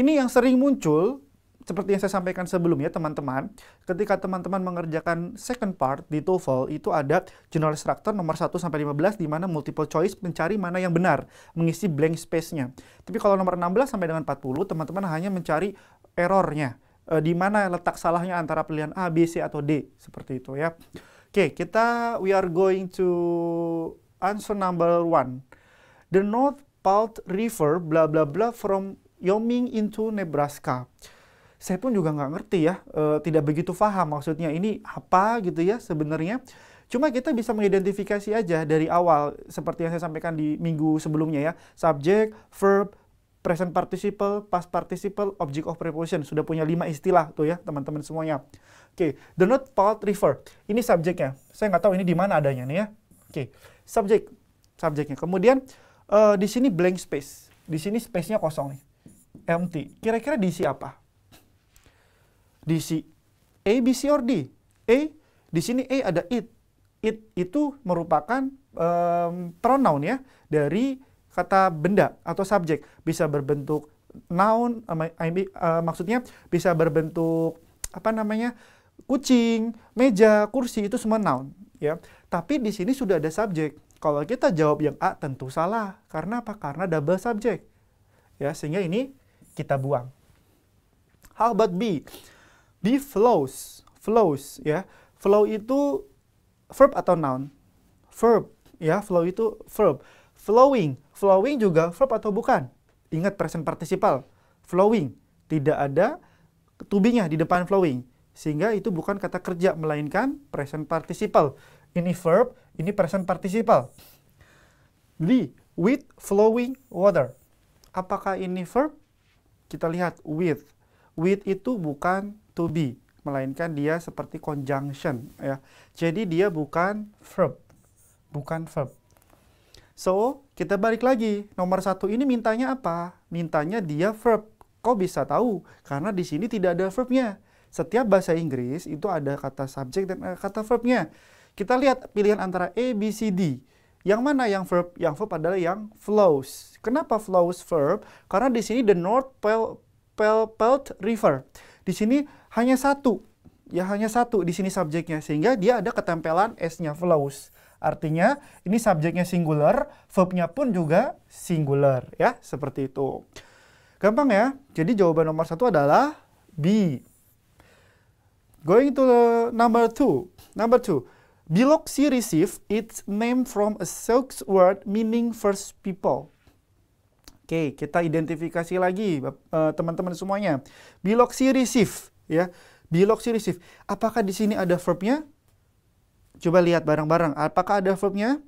Ini yang sering muncul seperti yang saya sampaikan sebelumnya teman-teman, ketika teman-teman mengerjakan second part di TOEFL itu ada general structure nomor 1 sampai 15 di mana multiple choice mencari mana yang benar, mengisi blank space-nya. Tapi kalau nomor 16 sampai dengan 40 teman-teman hanya mencari errornya, e, di mana letak salahnya antara pilihan A, B, C atau D, seperti itu ya. Oke, okay, kita we are going to answer number one. The North Palt River bla bla bla from Yoming into Nebraska. Saya pun juga nggak ngerti ya, e, tidak begitu paham maksudnya ini apa gitu ya sebenarnya. Cuma kita bisa mengidentifikasi aja dari awal, seperti yang saya sampaikan di minggu sebelumnya ya. Subject, verb, present participle, past participle, object of preposition. Sudah punya lima istilah tuh ya teman-teman semuanya. Oke, okay. the not part refer. Ini subjeknya. Saya nggak tahu ini di mana adanya nih ya. Oke, okay. subjek, subjeknya. Kemudian uh, di sini blank space. Di sini space-nya kosong nih empty. Kira-kira diisi apa? Diisi A, B, C, or D. A, di sini A ada it. It itu merupakan um, pronoun ya, dari kata benda atau subjek. Bisa berbentuk noun, uh, uh, maksudnya bisa berbentuk apa namanya, kucing, meja, kursi, itu semua noun. ya. Tapi di sini sudah ada subjek. Kalau kita jawab yang A tentu salah. Karena apa? Karena double subjek. Ya, sehingga ini kita buang. How about B? B flows, flows ya. Flow itu verb atau noun? Verb ya, flow itu verb. Flowing, flowing juga verb atau bukan? Ingat present participle Flowing, tidak ada tubingnya di depan flowing. Sehingga itu bukan kata kerja melainkan present participle. Ini verb, ini present participle. li With flowing water. Apakah ini verb? kita lihat with. With itu bukan to be, melainkan dia seperti conjunction ya. Jadi dia bukan verb, bukan verb. So, kita balik lagi. Nomor satu ini mintanya apa? Mintanya dia verb. Kok bisa tahu? Karena di sini tidak ada verbnya. Setiap bahasa Inggris itu ada kata subjek dan eh, kata verbnya. Kita lihat pilihan antara A, B, C, D. Yang mana yang verb? Yang verb adalah yang flows. Kenapa flows verb? Karena di sini the North Pel Pel Pelt River. Di sini hanya satu. Ya hanya satu di sini subjeknya sehingga dia ada ketempelan s-nya flows. Artinya ini subjeknya singular, verbnya pun juga singular ya, seperti itu. Gampang ya. Jadi jawaban nomor satu adalah B. Going to the number two. Number two. Biloxi received its name from a Sioux word meaning first people. Oke, okay, kita identifikasi lagi eh, teman-teman uh, semuanya. Biloxi receive ya. Biloxi receive. Apakah di sini ada verbnya? Coba lihat bareng-bareng. Apakah ada verbnya?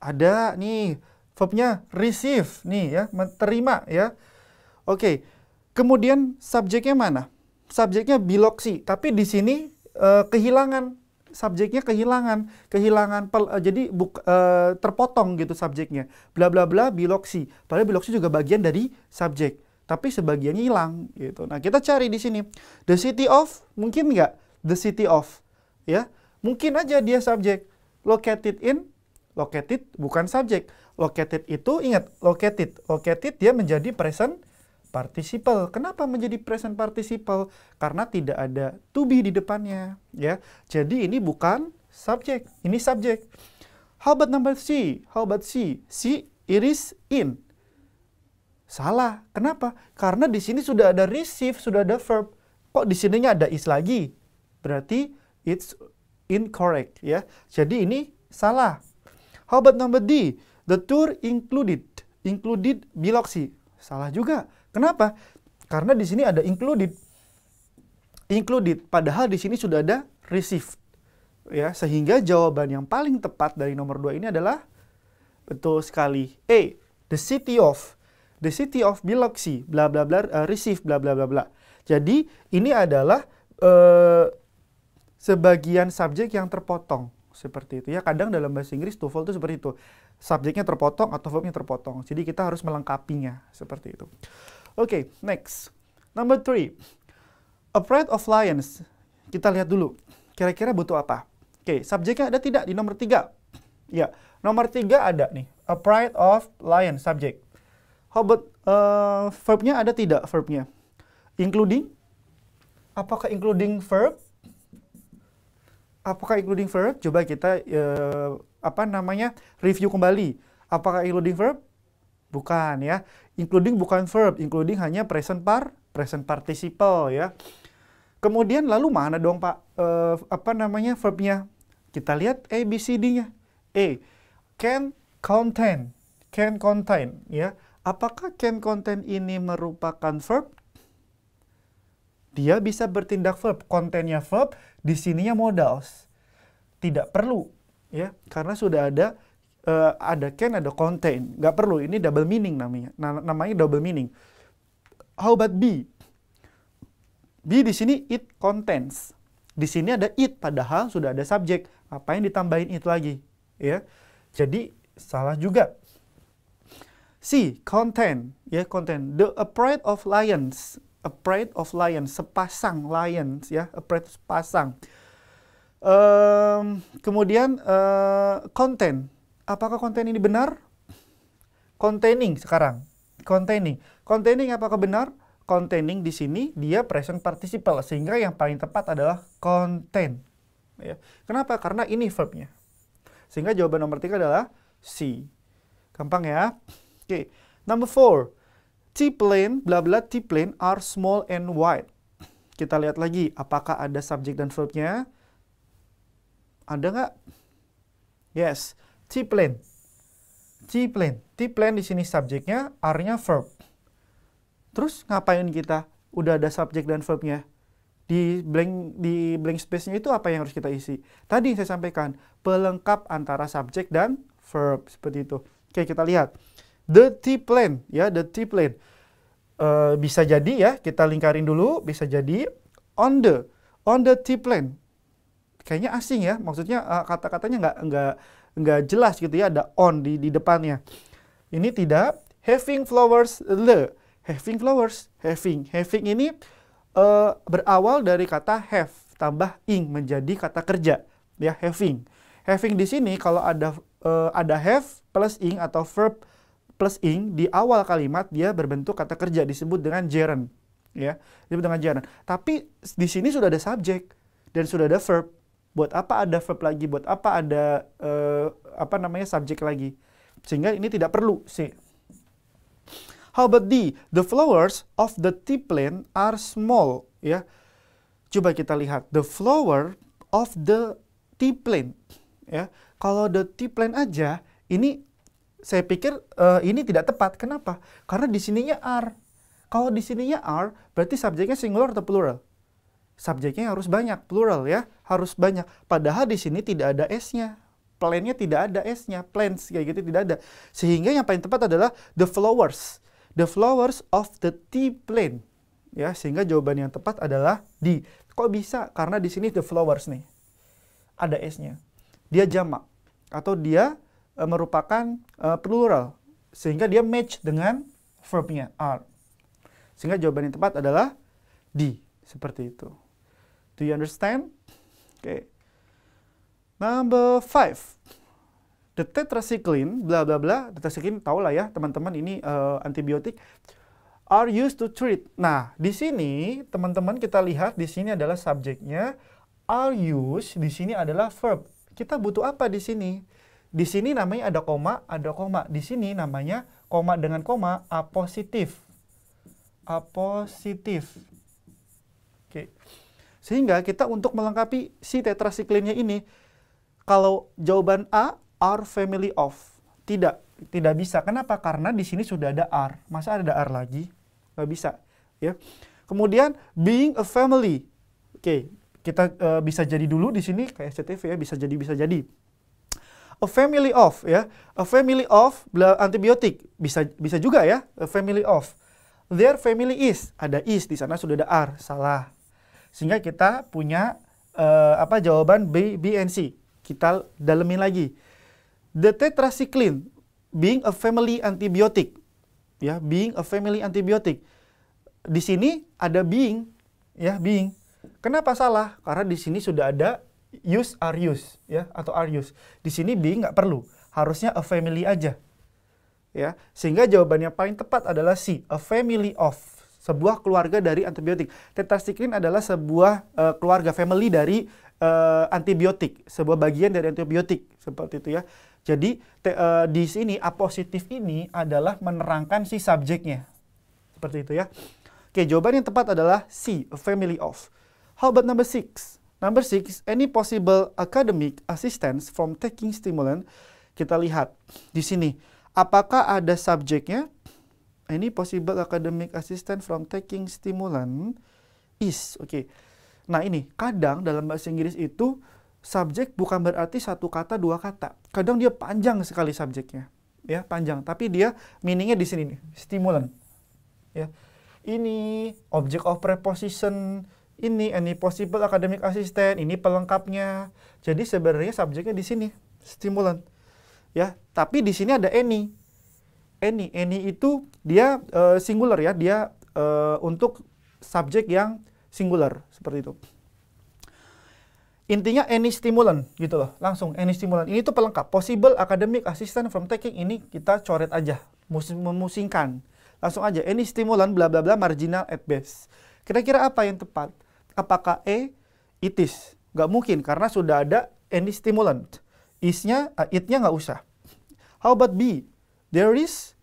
Ada nih verbnya receive nih ya, menerima ya. Oke. Okay. Kemudian subjeknya mana? Subjeknya biloxi, tapi di sini uh, kehilangan subjeknya kehilangan, kehilangan pel, uh, jadi buk, uh, terpotong gitu subjeknya. Bla bla bla biloksi. Padahal biloksi juga bagian dari subjek, tapi sebagiannya hilang gitu. Nah, kita cari di sini. The city of mungkin nggak? The city of ya. Mungkin aja dia subjek. Located in located bukan subjek. Located itu ingat located. Located dia menjadi present participle. Kenapa menjadi present participle? Karena tidak ada to be di depannya, ya. Jadi ini bukan subjek, ini subjek. How about number C? How about C? C it is in. Salah. Kenapa? Karena di sini sudah ada receive, sudah ada verb. Kok di sininya ada is lagi? Berarti it's incorrect ya. Jadi ini salah. How about number D? The tour included included biloxi. Salah juga Kenapa? Karena di sini ada included. Included padahal di sini sudah ada received. Ya, sehingga jawaban yang paling tepat dari nomor 2 ini adalah betul sekali A, the city of the city of Biloxi bla bla bla uh, eh, receive bla bla bla bla. Jadi ini adalah uh, sebagian subjek yang terpotong seperti itu ya kadang dalam bahasa Inggris TOEFL itu seperti itu subjeknya terpotong atau verbnya terpotong jadi kita harus melengkapinya seperti itu Oke, okay, next. Number three. A pride of lions. Kita lihat dulu. Kira-kira butuh apa? Oke, okay, subjeknya ada tidak di nomor tiga? Ya, nomor tiga ada nih. A pride of lions. subjek. How about uh, verbnya ada tidak verbnya? Including? Apakah including verb? Apakah including verb? Coba kita uh, apa namanya review kembali. Apakah including verb? Bukan ya. Including bukan verb, including hanya present part, present participle ya. Kemudian lalu mana dong Pak uh, apa namanya verbnya? Kita lihat A B C D-nya. A can contain, can contain ya. Apakah can contain ini merupakan verb? Dia bisa bertindak verb, kontennya verb, di sininya modals. Tidak perlu ya, karena sudah ada uh, ada can ada contain nggak perlu ini double meaning namanya nah, namanya double meaning how about be be di sini it contains di sini ada it padahal sudah ada subjek apa yang ditambahin it lagi ya jadi salah juga C content ya content the pride of lions a pride of lions sepasang lions ya a pride sepasang um, kemudian uh, eh, content Apakah konten ini benar? Containing sekarang. Containing. Containing apakah benar? Containing di sini dia present participle sehingga yang paling tepat adalah konten. Ya. Kenapa? Karena ini verbnya. Sehingga jawaban nomor tiga adalah C. Gampang ya. Oke. Okay. Number four. T-plane, bla bla T-plane are small and wide. Kita lihat lagi apakah ada subjek dan verbnya. Ada nggak? Yes. T-plane. T-plane. T-plane di sini subjeknya, R-nya verb. Terus ngapain kita? Udah ada subjek dan verbnya. Di blank di blank space-nya itu apa yang harus kita isi? Tadi saya sampaikan, pelengkap antara subjek dan verb seperti itu. Oke, kita lihat. The T-plane ya, the T-plane. Uh, bisa jadi ya, kita lingkarin dulu, bisa jadi on the on the T-plane. Kayaknya asing ya, maksudnya uh, kata-katanya nggak nggak nggak jelas gitu ya ada on di di depannya. Ini tidak having flowers le having flowers having having ini uh, berawal dari kata have tambah ing menjadi kata kerja ya having having di sini kalau ada uh, ada have plus ing atau verb plus ing di awal kalimat dia berbentuk kata kerja disebut dengan gerund ya disebut dengan gerund tapi di sini sudah ada subjek dan sudah ada verb buat apa ada verb lagi, buat apa ada uh, apa namanya subjek lagi. Sehingga ini tidak perlu sih. How about D? The flowers of the tea plant are small, ya. Coba kita lihat the flower of the tea plant, ya. Kalau the tea plant aja ini saya pikir uh, ini tidak tepat. Kenapa? Karena di sininya are. Kalau di sininya are berarti subjeknya singular atau plural? subjeknya harus banyak, plural ya, harus banyak. Padahal di sini tidak ada S-nya. Plannya tidak ada S-nya, plans kayak gitu tidak ada. Sehingga yang paling tepat adalah the flowers. The flowers of the tea plant. Ya, sehingga jawaban yang tepat adalah D. Kok bisa? Karena di sini the flowers nih. Ada S-nya. Dia jamak atau dia e, merupakan e, plural sehingga dia match dengan verbnya are. Sehingga jawaban yang tepat adalah D seperti itu. Do you understand? Okay. Number five, the tetracycline, bla bla bla, tetracycline tau lah ya teman-teman ini uh, antibiotik are used to treat. Nah, di sini teman-teman kita lihat di sini adalah subjeknya are used, di sini adalah verb. Kita butuh apa di sini? Di sini namanya ada koma, ada koma. Di sini namanya koma dengan koma apositif. Apositif. Oke. Okay. Sehingga kita untuk melengkapi si tetrasiklinnya ini, kalau jawaban A, R family of. Tidak, tidak bisa. Kenapa? Karena di sini sudah ada R. Masa ada R lagi? Nggak bisa. Ya. Kemudian, being a family. Oke, okay. kita uh, bisa jadi dulu di sini, kayak SCTV ya, bisa jadi, bisa jadi a family of ya a family of antibiotik bisa bisa juga ya a family of their family is ada is di sana sudah ada r salah sehingga kita punya uh, apa jawaban B, B and C. Kita dalemin lagi. The tetracycline being a family antibiotic. Ya, being a family antibiotic. Di sini ada being, ya, being. Kenapa salah? Karena di sini sudah ada use are use, ya, atau are use. Di sini being nggak perlu. Harusnya a family aja. Ya, sehingga jawabannya paling tepat adalah C, a family of sebuah keluarga dari antibiotik. tetrasiklin adalah sebuah uh, keluarga family dari uh, antibiotik, sebuah bagian dari antibiotik seperti itu ya. Jadi te, uh, di sini A positif ini adalah menerangkan si subjeknya. Seperti itu ya. Oke, jawaban yang tepat adalah C, family of. How about number six? Number six, any possible academic assistance from taking stimulant. Kita lihat di sini, apakah ada subjeknya Any possible academic assistant from taking stimulant is. Oke. Okay. Nah ini, kadang dalam bahasa Inggris itu subjek bukan berarti satu kata, dua kata. Kadang dia panjang sekali subjeknya. Ya, panjang. Tapi dia meaningnya di sini nih, stimulant. Ya. Ini object of preposition, ini any possible academic assistant, ini pelengkapnya. Jadi sebenarnya subjeknya di sini, stimulant. Ya, tapi di sini ada any any. Any itu dia uh, singular ya, dia uh, untuk subjek yang singular seperti itu. Intinya any stimulant gitu loh, langsung any stimulant. Ini tuh pelengkap. Possible academic assistant from taking ini kita coret aja, memusingkan. Langsung aja any stimulant bla bla bla marginal at best. Kira-kira apa yang tepat? Apakah E it is? Gak mungkin karena sudah ada any stimulant. Isnya, uh, it-nya nggak usah. How about B? There is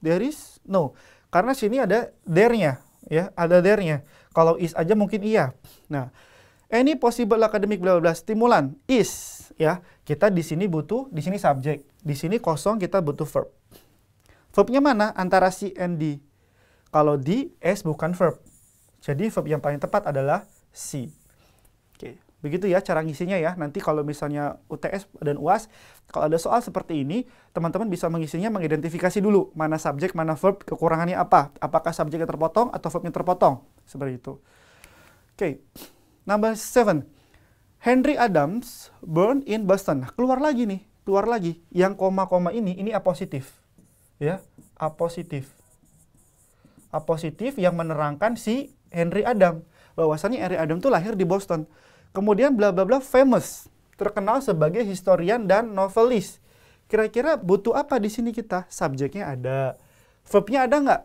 There is no. Karena sini ada there-nya, ya, ada there-nya. Kalau is aja mungkin iya. Nah, any possible academic bla bla stimulan is ya. Kita di sini butuh di sini subjek. Di sini kosong kita butuh verb. Verbnya mana? Antara si and D. Kalau D, S bukan verb. Jadi verb yang paling tepat adalah si Oke, begitu ya cara ngisinya ya. Nanti kalau misalnya UTS dan UAS kalau ada soal seperti ini, teman-teman bisa mengisinya mengidentifikasi dulu mana subjek, mana verb, kekurangannya apa. Apakah subjeknya terpotong atau verbnya terpotong. Seperti itu. Oke, okay. number seven. Henry Adams born in Boston. Nah, keluar lagi nih, keluar lagi. Yang koma-koma ini, ini apositif, Ya, apositif, apositif Apositif yang menerangkan si Henry Adams. Bahwasannya Henry Adams itu lahir di Boston. Kemudian bla bla bla famous terkenal sebagai historian dan novelis. Kira-kira butuh apa di sini kita? Subjeknya ada, verbnya ada nggak?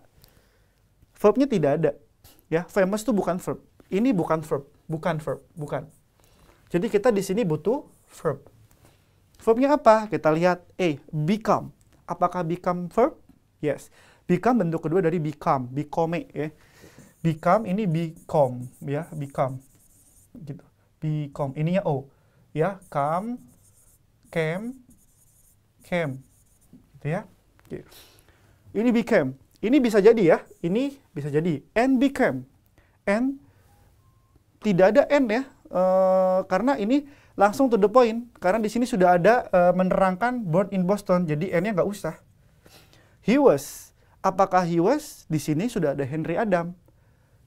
Verbnya tidak ada. Ya, famous itu bukan verb. Ini bukan verb, bukan verb, bukan. Jadi kita di sini butuh verb. Verbnya apa? Kita lihat eh become. Apakah become verb? Yes. Become bentuk kedua dari become, become ya. Become ini become ya, become. Gitu. Become ininya O ya come came came gitu ya gitu. ini became ini bisa jadi ya ini bisa jadi and became and tidak ada and ya uh, karena ini langsung to the point karena di sini sudah ada uh, menerangkan born in Boston jadi and-nya nggak usah he was apakah he was di sini sudah ada Henry Adam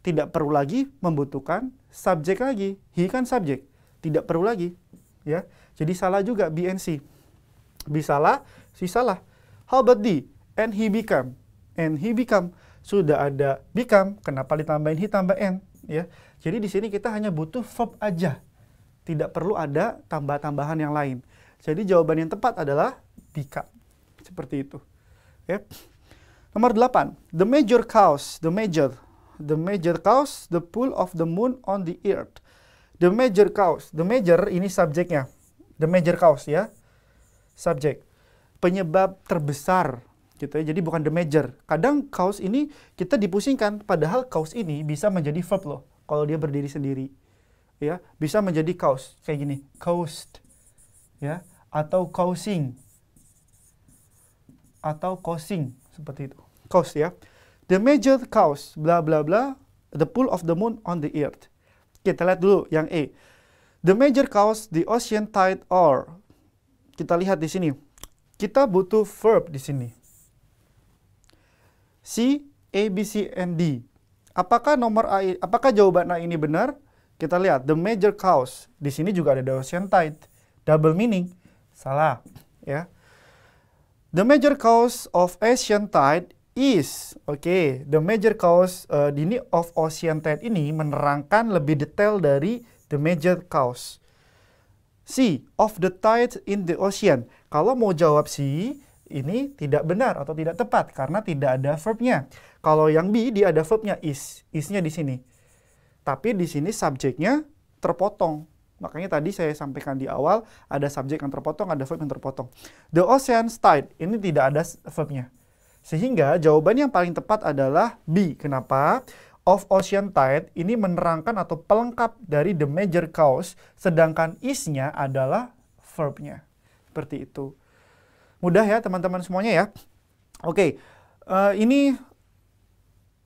tidak perlu lagi membutuhkan subjek lagi he kan subjek tidak perlu lagi ya. Jadi salah juga B and C. B salah, C salah. How about D? And he become. And he become. Sudah ada become, kenapa ditambahin he tambah n? Ya. Jadi di sini kita hanya butuh verb aja. Tidak perlu ada tambah-tambahan yang lain. Jadi jawaban yang tepat adalah become. Seperti itu. Ya. Nomor delapan, The major cause, the major, the major cause, the pull of the moon on the earth. The major cause. The major ini subjeknya. The major cause ya. Subjek. Penyebab terbesar gitu ya. Jadi bukan the major. Kadang cause ini kita dipusingkan padahal cause ini bisa menjadi verb loh kalau dia berdiri sendiri. Ya, bisa menjadi cause kayak gini, caused ya atau causing atau causing seperti itu. Cause ya. The major cause bla bla bla the pull of the moon on the earth kita lihat dulu yang E. The major cause the ocean tide are. Kita lihat di sini. Kita butuh verb di sini. C, A, B, C, and D. Apakah nomor A, apakah jawaban A ini benar? Kita lihat the major cause. Di sini juga ada the ocean tide. Double meaning. Salah, ya. The major cause of ocean tide is, oke, okay, the major cause uh, Dini of Ocean Tide ini menerangkan lebih detail dari the major cause. C, of the tide in the ocean. Kalau mau jawab C, ini tidak benar atau tidak tepat karena tidak ada verbnya. Kalau yang B, dia ada verbnya is, isnya di sini. Tapi di sini subjeknya terpotong. Makanya tadi saya sampaikan di awal, ada subjek yang terpotong, ada verb yang terpotong. The ocean tide, ini tidak ada verbnya sehingga jawaban yang paling tepat adalah B. Kenapa? Of ocean tide ini menerangkan atau pelengkap dari the major cause, sedangkan is adalah verbnya. Seperti itu. Mudah ya teman-teman semuanya ya. Oke, okay. uh, eh, ini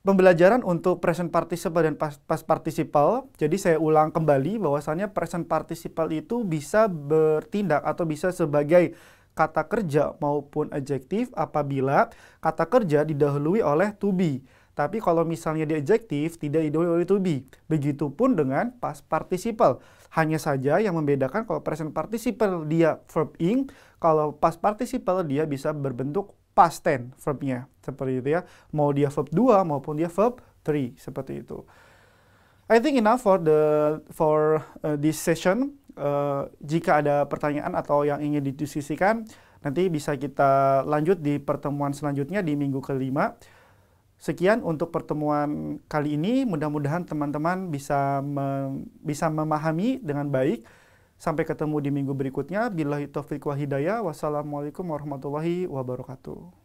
pembelajaran untuk present participle dan past participle. Jadi saya ulang kembali bahwasannya present participle itu bisa bertindak atau bisa sebagai kata kerja maupun adjektif apabila kata kerja didahului oleh to be. Tapi kalau misalnya di adjektif tidak didahului oleh to be. Begitupun dengan past participle. Hanya saja yang membedakan kalau present participle dia verb ing, kalau past participle dia bisa berbentuk past tense verbnya. Seperti itu ya. Mau dia verb 2 maupun dia verb 3 seperti itu. I think enough for the for uh, this session. Eh, jika ada pertanyaan atau yang ingin didiskusikan, nanti bisa kita lanjut di pertemuan selanjutnya di minggu kelima. Sekian untuk pertemuan kali ini. Mudah-mudahan teman-teman bisa mem bisa memahami dengan baik. Sampai ketemu di minggu berikutnya. Bila taufiq wa hidayah. Wassalamualaikum warahmatullahi wabarakatuh.